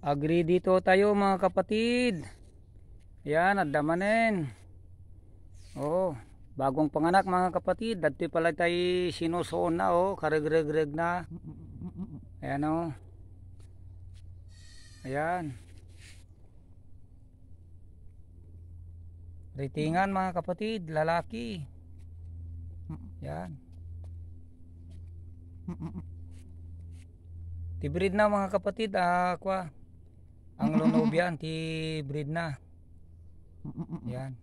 Agree dito tayo mga kapatid. Yan, at damanin. Oo, bagong panganak mga kapatid. Dati pala tayo sinusoon na oh, kareg na. Ayan oh. Ayan. Ritingan mga kapatid, lalaki. Ayan. Tibrid na mga kapatid, ah, kwa. Ang long yan, ti-breed na. Yan.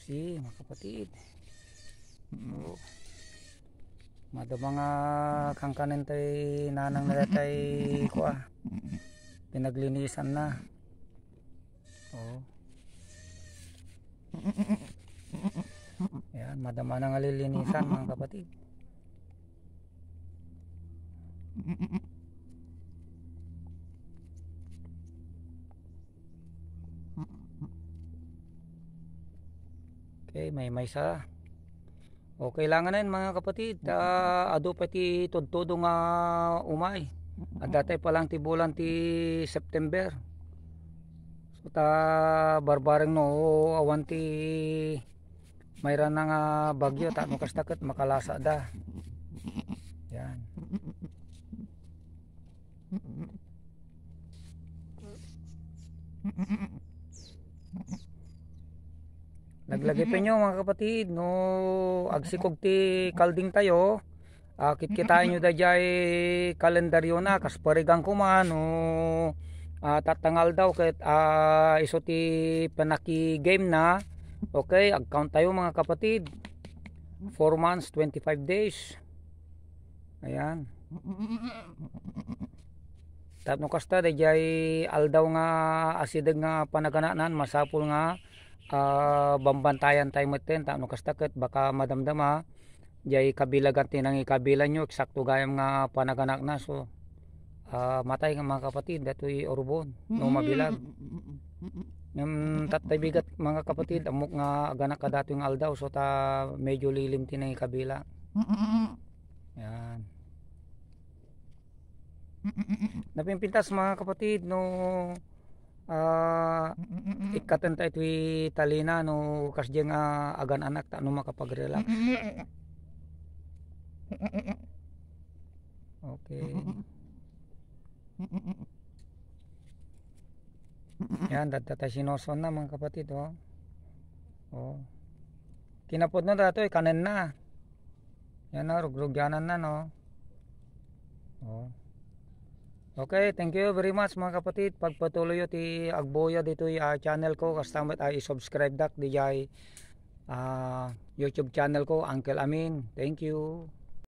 Kasi mga kapatid. Oo. Mada mga kangkanin tay nanang na tay ko ah. Pinaglinisan na. Oo. Yan, madama nang alilinisan mga kapatid. Okay, eh, may sa. O kailangan na mga kapatid. Uh, ado pati tudtudo nga ah, umay. At datay pa lang ti bulan ti September. So ta barbareng no awan ti mayra na nga ah, bagyo ta mo kastaket makalasa da. Naglagay pa nyo mga kapatid no agsikog ti kalding tayo. Akit uh, kita nyo da jay kalendaryo na kas kasparigang kuma no uh, tatangal daw ket uh, iso ti panaki game na. Okay, agcount tayo mga kapatid. 4 months, 25 days. Ayan. Tapno kasta da jay aldaw nga asidag nga panagananan masapul nga uh, bambantayan tayo matin tapno kastakit baka madamdama jay kabila ganti nang ikabila nyo eksakto gayam nga panaganak na so uh, matay nga mga kapatid datoy orubon no mabilag ng tatay bigat mga kapatid amok nga aganak ka dato yung aldaw so ta medyo lilim tinay ikabila yan napimpintas mga kapatid no uh, ah, ikatan ta ito talina no kasdya nga agan anak ta no makapag-relax okay yan datata sinoson na mga kapatid oh, oh. kinapod na dato kanen na yan na oh, rugrugyanan na no oh Okay, thank you very much mga kapatid. Pagpatuloy ti agboya dito uh, channel ko kastamat ay subscribe dak di uh, ah, YouTube channel ko Uncle Amin. Thank you.